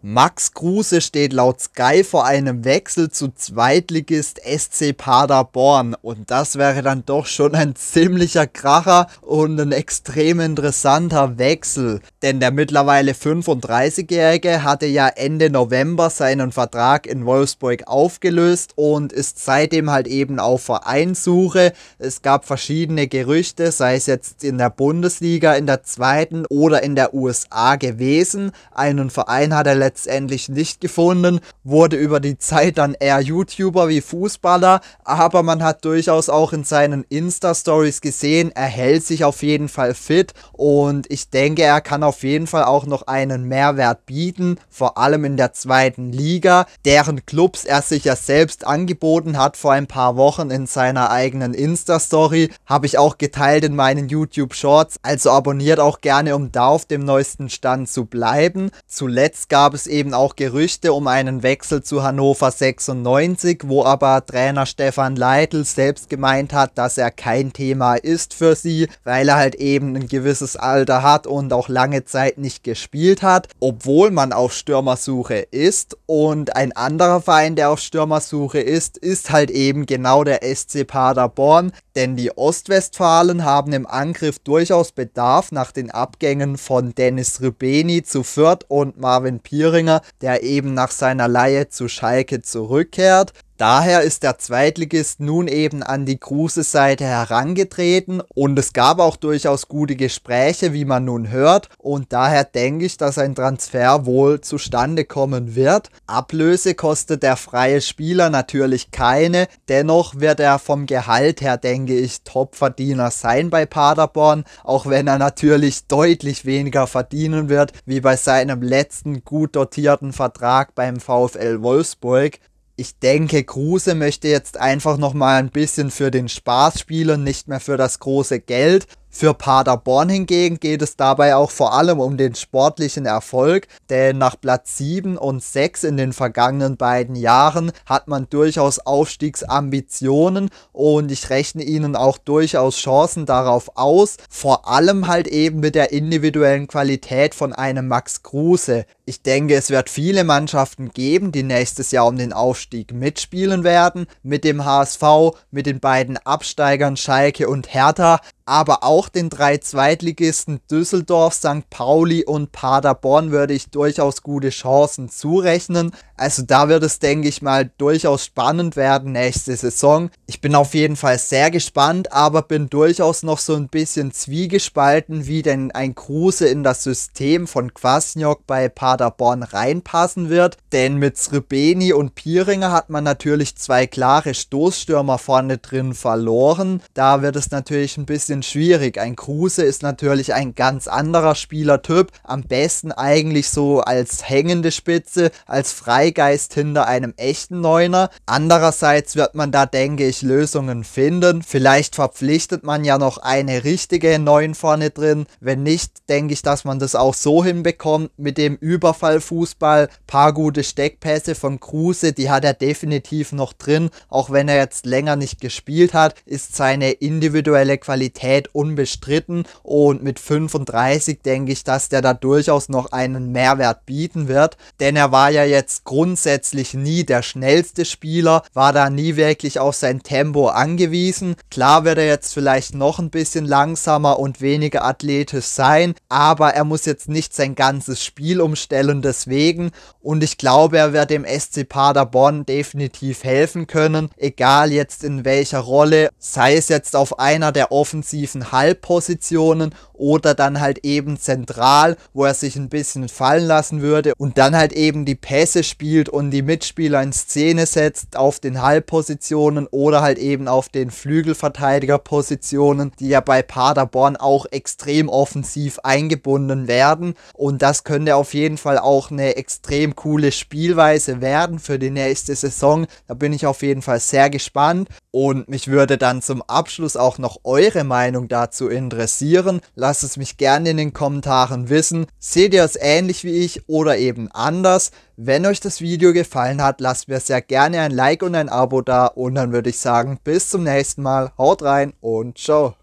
Max Kruse steht laut Sky vor einem Wechsel zu Zweitligist SC Paderborn und das wäre dann doch schon ein ziemlicher Kracher und ein extrem interessanter Wechsel, denn der mittlerweile 35-jährige hatte ja Ende November seinen Vertrag in Wolfsburg aufgelöst und ist seitdem halt eben auf Vereinssuche. Es gab verschiedene Gerüchte, sei es jetzt in der Bundesliga, in der zweiten oder in der USA gewesen. Einen Verein hat er letztendlich nicht gefunden, wurde über die Zeit dann eher YouTuber wie Fußballer, aber man hat durchaus auch in seinen Insta-Stories gesehen, er hält sich auf jeden Fall fit und ich denke, er kann auf jeden Fall auch noch einen Mehrwert bieten, vor allem in der zweiten Liga, deren Clubs er sich ja selbst angeboten hat vor ein paar Wochen in seiner eigenen Insta-Story, habe ich auch geteilt in meinen YouTube-Shorts, also abonniert auch gerne, um da auf dem neuesten Stand zu bleiben. Zuletzt gab es es eben auch Gerüchte um einen Wechsel zu Hannover 96, wo aber Trainer Stefan Leitl selbst gemeint hat, dass er kein Thema ist für sie, weil er halt eben ein gewisses Alter hat und auch lange Zeit nicht gespielt hat, obwohl man auf Stürmersuche ist. Und ein anderer Verein, der auf Stürmersuche ist, ist halt eben genau der SC Paderborn, denn die Ostwestfalen haben im Angriff durchaus Bedarf nach den Abgängen von Dennis Rübeni zu Fürth und Marvin Pier Thüringer, der eben nach seiner Laie zu Schalke zurückkehrt Daher ist der Zweitligist nun eben an die Kruse Seite herangetreten und es gab auch durchaus gute Gespräche, wie man nun hört und daher denke ich, dass ein Transfer wohl zustande kommen wird. Ablöse kostet der freie Spieler natürlich keine, dennoch wird er vom Gehalt her, denke ich, Topverdiener sein bei Paderborn, auch wenn er natürlich deutlich weniger verdienen wird, wie bei seinem letzten gut dotierten Vertrag beim VfL Wolfsburg ich denke, Kruse möchte jetzt einfach nochmal ein bisschen für den Spaß spielen, nicht mehr für das große Geld. Für Paderborn hingegen geht es dabei auch vor allem um den sportlichen Erfolg, denn nach Platz 7 und 6 in den vergangenen beiden Jahren hat man durchaus Aufstiegsambitionen und ich rechne ihnen auch durchaus Chancen darauf aus, vor allem halt eben mit der individuellen Qualität von einem Max Kruse. Ich denke, es wird viele Mannschaften geben, die nächstes Jahr um den Aufstieg mitspielen werden, mit dem HSV, mit den beiden Absteigern Schalke und Hertha, aber auch den drei Zweitligisten Düsseldorf, St. Pauli und Paderborn würde ich durchaus gute Chancen zurechnen. Also da wird es, denke ich mal, durchaus spannend werden nächste Saison. Ich bin auf jeden Fall sehr gespannt, aber bin durchaus noch so ein bisschen zwiegespalten, wie denn ein Kruse in das System von Kwasniok bei Paderborn Paderborn reinpassen wird. Denn mit Srebeni und Pieringer hat man natürlich zwei klare Stoßstürmer vorne drin verloren. Da wird es natürlich ein bisschen schwierig. Ein Kruse ist natürlich ein ganz anderer Spielertyp. Am besten eigentlich so als hängende Spitze, als Freigeist hinter einem echten Neuner. Andererseits wird man da, denke ich, Lösungen finden. Vielleicht verpflichtet man ja noch eine richtige Neun vorne drin. Wenn nicht, denke ich, dass man das auch so hinbekommt mit dem über Überfallfußball, paar gute Steckpässe von Kruse, die hat er definitiv noch drin. Auch wenn er jetzt länger nicht gespielt hat, ist seine individuelle Qualität unbestritten und mit 35 denke ich, dass der da durchaus noch einen Mehrwert bieten wird. Denn er war ja jetzt grundsätzlich nie der schnellste Spieler, war da nie wirklich auf sein Tempo angewiesen. Klar wird er jetzt vielleicht noch ein bisschen langsamer und weniger athletisch sein, aber er muss jetzt nicht sein ganzes Spiel umstellen stellen deswegen. Und ich glaube, er wird dem SC Paderborn definitiv helfen können, egal jetzt in welcher Rolle, sei es jetzt auf einer der offensiven Halbpositionen oder dann halt eben zentral, wo er sich ein bisschen fallen lassen würde und dann halt eben die Pässe spielt und die Mitspieler in Szene setzt auf den Halbpositionen oder halt eben auf den Flügelverteidigerpositionen, die ja bei Paderborn auch extrem offensiv eingebunden werden und das könnte auf jeden Fall auch eine extrem coole Spielweise werden für die nächste Saison. Da bin ich auf jeden Fall sehr gespannt und mich würde dann zum Abschluss auch noch eure Meinung dazu interessieren. Lasst Lasst es mich gerne in den Kommentaren wissen. Seht ihr es ähnlich wie ich oder eben anders? Wenn euch das Video gefallen hat, lasst mir sehr gerne ein Like und ein Abo da und dann würde ich sagen, bis zum nächsten Mal, haut rein und ciao.